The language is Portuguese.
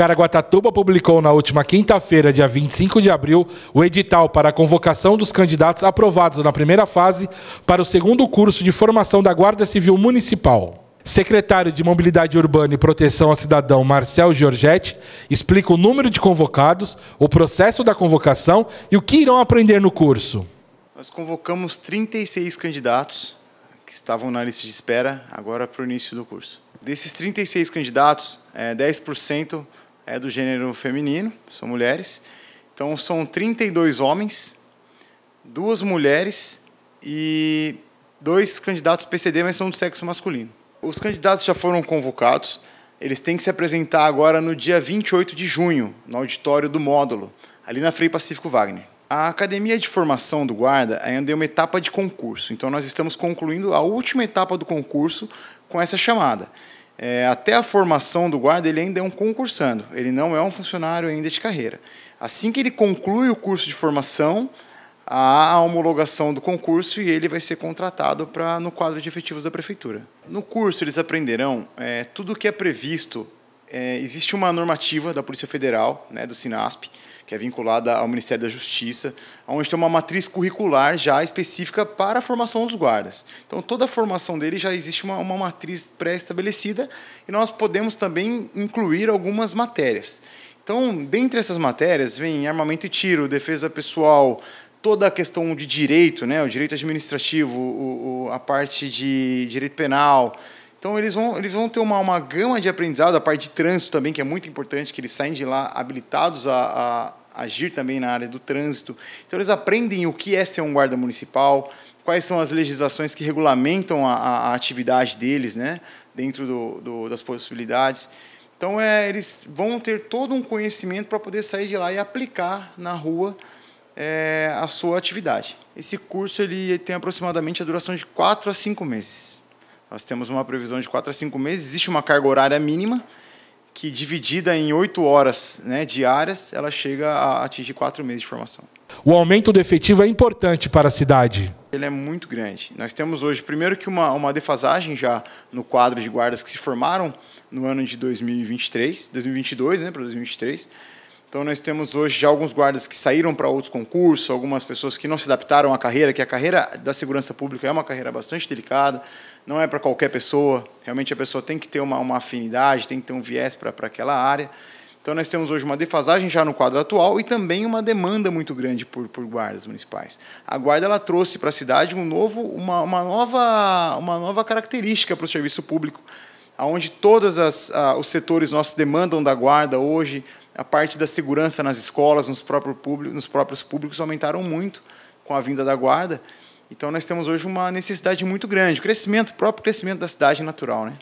Caraguatatuba publicou na última quinta-feira, dia 25 de abril, o edital para a convocação dos candidatos aprovados na primeira fase para o segundo curso de formação da Guarda Civil Municipal. Secretário de Mobilidade Urbana e Proteção ao Cidadão, Marcel Giorgetti, explica o número de convocados, o processo da convocação e o que irão aprender no curso. Nós convocamos 36 candidatos que estavam na lista de espera agora para o início do curso. Desses 36 candidatos, 10% eh, é do gênero feminino, são mulheres. Então são 32 homens, duas mulheres e dois candidatos PCD, mas são do sexo masculino. Os candidatos já foram convocados, eles têm que se apresentar agora no dia 28 de junho, no auditório do módulo, ali na Frei Pacífico Wagner. A Academia de Formação do Guarda ainda é uma etapa de concurso, então nós estamos concluindo a última etapa do concurso com essa chamada é, até a formação do guarda, ele ainda é um concursando, ele não é um funcionário ainda de carreira. Assim que ele conclui o curso de formação, há a homologação do concurso e ele vai ser contratado para no quadro de efetivos da prefeitura. No curso, eles aprenderão é, tudo o que é previsto é, existe uma normativa da Polícia Federal, né, do SINASP, que é vinculada ao Ministério da Justiça, onde tem uma matriz curricular já específica para a formação dos guardas. Então, toda a formação dele já existe uma, uma matriz pré-estabelecida e nós podemos também incluir algumas matérias. Então, dentre essas matérias, vem armamento e tiro, defesa pessoal, toda a questão de direito, né, o direito administrativo, o, o, a parte de direito penal, então eles vão, eles vão ter uma, uma gama de aprendizado, a parte de trânsito também, que é muito importante, que eles saem de lá habilitados a, a agir também na área do trânsito. Então eles aprendem o que é ser um guarda municipal, quais são as legislações que regulamentam a, a atividade deles, né, dentro do, do, das possibilidades. Então é, eles vão ter todo um conhecimento para poder sair de lá e aplicar na rua é, a sua atividade. Esse curso ele tem aproximadamente a duração de quatro a cinco meses. Nós temos uma previsão de 4 a 5 meses. Existe uma carga horária mínima que, dividida em 8 horas né, diárias, ela chega a atingir 4 meses de formação. O aumento do efetivo é importante para a cidade. Ele é muito grande. Nós temos hoje, primeiro, que uma, uma defasagem já no quadro de guardas que se formaram no ano de 2023, 2022 né, para 2023. Então nós temos hoje já alguns guardas que saíram para outros concursos, algumas pessoas que não se adaptaram à carreira, que a carreira da segurança pública é uma carreira bastante delicada, não é para qualquer pessoa, realmente a pessoa tem que ter uma, uma afinidade, tem que ter um viés para aquela área. Então nós temos hoje uma defasagem já no quadro atual e também uma demanda muito grande por, por guardas municipais. A guarda ela trouxe para a cidade um novo, uma, uma, nova, uma nova característica para o serviço público, onde todos os setores nossos demandam da guarda hoje, a parte da segurança nas escolas, nos, próprios públicos nos próprios públicos, aumentaram muito com a vinda da guarda. Então, nós temos hoje uma necessidade muito grande, o crescimento, o próprio crescimento da cidade natural, né?